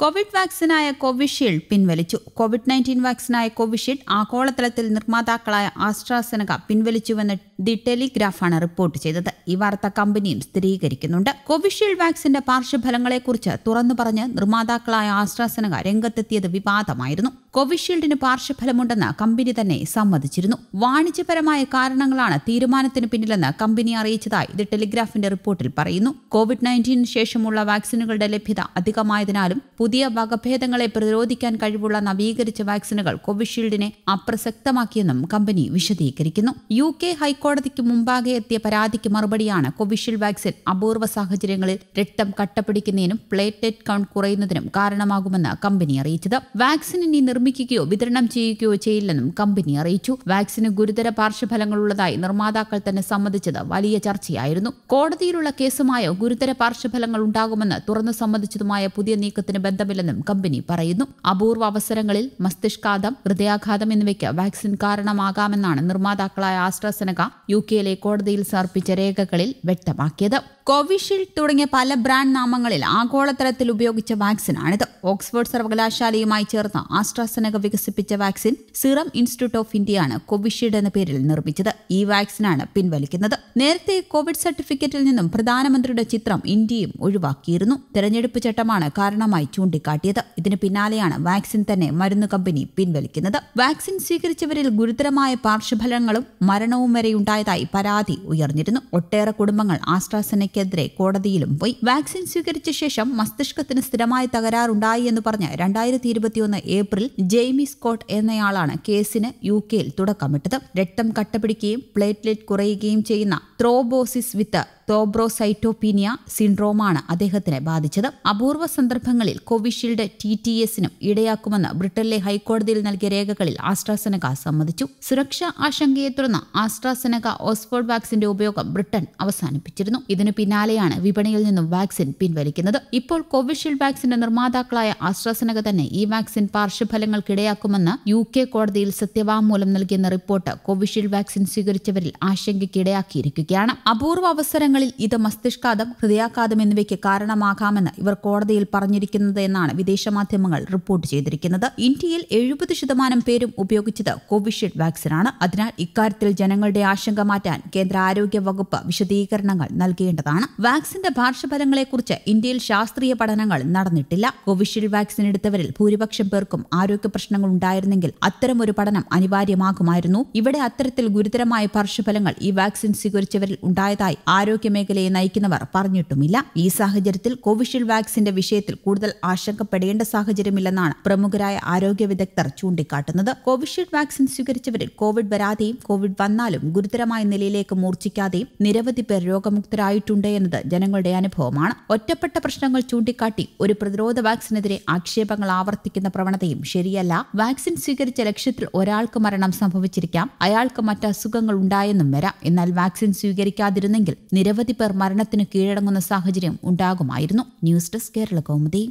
Covid വാക്സിനായ Covishield പിൻവലിച്ചു Covid nineteen വാക്സിനായ കോവിഷീൽഡ് ആഗോളതലത്തിൽ നിർമ്മാതാക്കളായ ആസ്ട്രാസെനക പിൻവലിച്ചുവെന്ന് ദി ടെലിഗ്രാഫാണ് റിപ്പോർട്ട് ചെയ്തത് ഈ വാർത്ത കമ്പനിയും സ്ഥിരീകരിക്കുന്നുണ്ട് കോവിഷീൽഡ് വാക്സിന്റെ പാർശ്വഫലങ്ങളെക്കുറിച്ച് തുറന്നു പറഞ്ഞ് നിർമ്മാതാക്കളായ ആസ്ട്രാസെനക രംഗത്തെത്തിയത് വിവാദമായിരുന്നു കോവിഷീൽഡിന് പാർശ്വഫലമുണ്ടെന്ന് കമ്പനി തന്നെ സമ്മതിച്ചിരുന്നു വാണിജ്യപരമായ കാരണങ്ങളാണ് തീരുമാനത്തിന് പിന്നിലെന്ന് കമ്പനി അറിയിച്ചതായി ദി ടെലിഗ്രാഫിന്റെ റിപ്പോർട്ടിൽ പറയുന്നു കോവിഡ് നയൻറ്റീനു ശേഷമുള്ള വാക്സിനുകളുടെ ലഭ്യത അധികമായതിനാലും പുതിയ വകഭേദങ്ങളെ പ്രതിരോധിക്കാൻ കഴിവുള്ള നവീകരിച്ച വാക്സിനുകൾ കോവിഷീൽഡിനെ അപ്രസക്തമാക്കിയെന്നും കമ്പനി വിശദീകരിക്കുന്നു യു കെ ഹൈക്കോടതിക്ക് മുമ്പാകെ എത്തിയ പരാതിക്ക് മറുപടിയാണ് കോവിഷീൽഡ് വാക്സിൻ അപൂർവ സാഹചര്യങ്ങളിൽ രക്തം കട്ടപിടിക്കുന്നതിനും പ്ലേറ്റ്ലെറ്റ് കൗണ്ട് കുറയുന്നതിനും കാരണമാകുമെന്ന് കമ്പനി അറിയിച്ചത് വാക്സിൻ ഇനി നിർമ്മിക്കുകയോ വിതരണം ചെയ്യുകയോ ചെയ്യില്ലെന്നും കമ്പനി അറിയിച്ചു വാക്സിന് ഗുരുതര പാർശ്വഫലങ്ങളുള്ളതായി നിർമ്മാതാക്കൾ തന്നെ സമ്മതിച്ചത് വലിയ ചർച്ചയായിരുന്നു കോടതിയിലുള്ള കേസുമായോ ഗുരുതര പാർശ്വഫലങ്ങൾ ഉണ്ടാകുമെന്ന് തുറന്നു സമ്മതിച്ചതുമായ പുതിയ നീക്കത്തിന് ബന്ധമില്ലെന്നും കമ്പനി പറയുന്നു അപൂർവ അവസരങ്ങളിൽ മസ്തിഷ്കാതം ഹൃദയാഘാതം എന്നിവയ്ക്ക് വാക്സിൻ കാരണമാകാമെന്നാണ് നിർമ്മാതാക്കളായ ആസ്ട്രസെനക യു കെയിലെ കോടതിയിൽ സമർപ്പിച്ച രേഖകളിൽ വ്യക്തമാക്കിയത് കോവിഷീൽഡ് തുടങ്ങിയ പല ബ്രാൻഡ് നാമങ്ങളിൽ ആഗോളതലത്തിൽ ഉപയോഗിച്ച വാക്സിനാണിത് ഓക്സ്ഫോർഡ് സർവകലാശാലയുമായി ചേർന്ന് ആസ്ട്രസെനക ആസ്ട്രാസെനക വികസിപ്പിച്ച വാക്സിൻ സിറം ഇൻസ്റ്റിറ്റ്യൂട്ട് ഓഫ് ഇന്ത്യയാണ് കോവിഷീൽഡ് എന്ന പേരിൽ നിർമ്മിച്ചത് ഈ വാക്സിനാണ് പിൻവലിക്കുന്നത് നേരത്തെ കോവിഡ് സർട്ടിഫിക്കറ്റിൽ നിന്നും പ്രധാനമന്ത്രിയുടെ ചിത്രം ഇന്ത്യയും ഒഴിവാക്കിയിരുന്നു തെരഞ്ഞെടുപ്പ് ചട്ടമാണ് കാരണമായി ചൂണ്ടിക്കാട്ടിയത് ഇതിന് പിന്നാലെയാണ് വാക്സിൻ തന്നെ മരുന്ന് കമ്പനി പിൻവലിക്കുന്നത് വാക്സിൻ സ്വീകരിച്ചവരിൽ ഗുരുതരമായ പാർശ്വഫലങ്ങളും മരണവും വരെ ഉണ്ടായതായി പരാതി ഉയർന്നിരുന്നു ഒട്ടേറെ കുടുംബങ്ങൾ ആസ്ട്രാസെനയ്ക്കെതിരെ കോടതിയിലും പോയി വാക്സിൻ സ്വീകരിച്ച ശേഷം മസ്തിഷ്കത്തിന് സ്ഥിരമായ തകരാറുണ്ടായി എന്ന് പറഞ്ഞ് രണ്ടായിരത്തി ഇരുപത്തിയൊന്ന് ഏപ്രിൽ ജെയ്മി സ്കോട്ട് എന്നയാളാണ് കേസിന് യു കെയിൽ തുടക്കമിട്ടത് രക്തം കട്ടപിടിക്കുകയും പ്ലേറ്റ്ലെറ്റ് കുറയുകയും ചെയ്യുന്ന ത്രോബോസിസ് വിത്ത് തോബ്രോസൈറ്റോപീനിയ സിൻഡ്രോമാണ് അദ്ദേഹത്തിന് ബാധിച്ചത് അപൂർവ സന്ദർഭങ്ങളിൽ കോവിഷീൽഡ് ടി ടി എസിനും ഇടയാക്കുമെന്ന് ബ്രിട്ടനിലെ ഹൈക്കോടതിയിൽ നൽകിയ രേഖകളിൽ ആസ്ട്രാസെനക സമ്മതിച്ചു സുരക്ഷാ ആശങ്കയെ തുടർന്ന് ആസ്ട്രാസെനക ഓസ്ഫോർഡ് വാക്സിന്റെ ഉപയോഗം ബ്രിട്ടൻ അവസാനിപ്പിച്ചിരുന്നു ഇതിനു പിന്നാലെയാണ് വിപണിയിൽ നിന്നും വാക്സിൻ പിൻവലിക്കുന്നത് ഇപ്പോൾ കോവിഷീൽഡ് വാക്സിന്റെ നിർമ്മാതാക്കളായ ആസ്ട്രാസെനക തന്നെ ഈ വാക്സിൻ പാർശ്വഫലങ്ങൾക്കിടയാക്കുമെന്ന് യു കെ കോടതിയിൽ സത്യവാങ്മൂലം നൽകിയെന്ന റിപ്പോർട്ട് കോവിഷീൽഡ് വാക്സിൻ സ്വീകരിച്ചവരിൽ ആശങ്കയ്ക്കിടയാക്കിയിരിക്കുന്നു ഇരിക്കുകയാണ് അപൂർവ അവസരങ്ങളിൽ ഇത് മസ്തിഷ്കാതം ഹൃദയാഘാതം എന്നിവയ്ക്ക് കാരണമാകാമെന്ന് ഇവർ കോടതിയിൽ പറഞ്ഞിരിക്കുന്നത് എന്നാണ് വിദേശ മാധ്യമങ്ങൾ റിപ്പോർട്ട് ചെയ്തിരിക്കുന്നത് ഇന്ത്യയിൽ എഴുപത് ശതമാനം പേരും ഉപയോഗിച്ചത് കോവിഷീൽഡ് വാക്സിനാണ് അതിനാൽ ഇക്കാര്യത്തിൽ ജനങ്ങളുടെ ആശങ്ക മാറ്റാൻ കേന്ദ്ര ആരോഗ്യ വകുപ്പ് വിശദീകരണങ്ങൾ നൽകേണ്ടതാണ് വാക്സിന്റെ പാർശ്വഫലങ്ങളെക്കുറിച്ച് ഇന്ത്യയിൽ ശാസ്ത്രീയ പഠനങ്ങൾ നടന്നിട്ടില്ല കോവിഷീൽഡ് വാക്സിൻ എടുത്തവരിൽ ഭൂരിപക്ഷം പേർക്കും ആരോഗ്യ പ്രശ്നങ്ങൾ ഉണ്ടായിരുന്നെങ്കിൽ അത്തരമൊരു പഠനം അനിവാര്യമാകുമായിരുന്നു ഇവിടെ അത്തരത്തിൽ ഗുരുതരമായ പാർശ്വഫലങ്ങൾ ഈ വാക്സിൻ സ്വീകരിച്ച മരിച്ചവരിൽ ഉണ്ടായതായി ആരോഗ്യമേഖലയെ നയിക്കുന്നവർ പറഞ്ഞിട്ടുമില്ല ഈ സാഹചര്യത്തിൽ കോവിഷീൽഡ് വാക്സിന്റെ വിഷയത്തിൽ കൂടുതൽ ആശങ്കപ്പെടേണ്ട സാഹചര്യമില്ലെന്നാണ് പ്രമുഖരായ ആരോഗ്യ വിദഗ്ധർ ചൂണ്ടിക്കാട്ടുന്നത് കോവിഷീൽഡ് വാക്സിൻ സ്വീകരിച്ചവരിൽ കോവിഡ് വരാതെയും കോവിഡ് വന്നാലും ഗുരുതരമായ നിലയിലേക്ക് മൂർച്ഛിക്കാതെയും നിരവധി പേർ രോഗമുക്തരായിട്ടുണ്ട് എന്നത് ജനങ്ങളുടെ അനുഭവമാണ് ഒറ്റപ്പെട്ട പ്രശ്നങ്ങൾ ചൂണ്ടിക്കാട്ടി ഒരു പ്രതിരോധ വാക്സിനെതിരെ ആക്ഷേപങ്ങൾ ആവർത്തിക്കുന്ന പ്രവണതയും ശരിയല്ല വാക്സിൻ സ്വീകരിച്ച ലക്ഷ്യത്തിൽ ഒരാൾക്ക് മരണം സംഭവിച്ചിരിക്കാം അയാൾക്ക് മറ്റ് അസുഖങ്ങൾ ഉണ്ടായെന്നും വരാം എന്നാൽ വാക്സിൻ സ്വീകരിക്കാതിരുന്നെങ്കിൽ നിരവധി പേർ മരണത്തിന് കീഴടങ്ങുന്ന സാഹചര്യം ഉണ്ടാകുമായിരുന്നു ന്യൂസ് ഡെസ്ക് കേരള കൗമുദി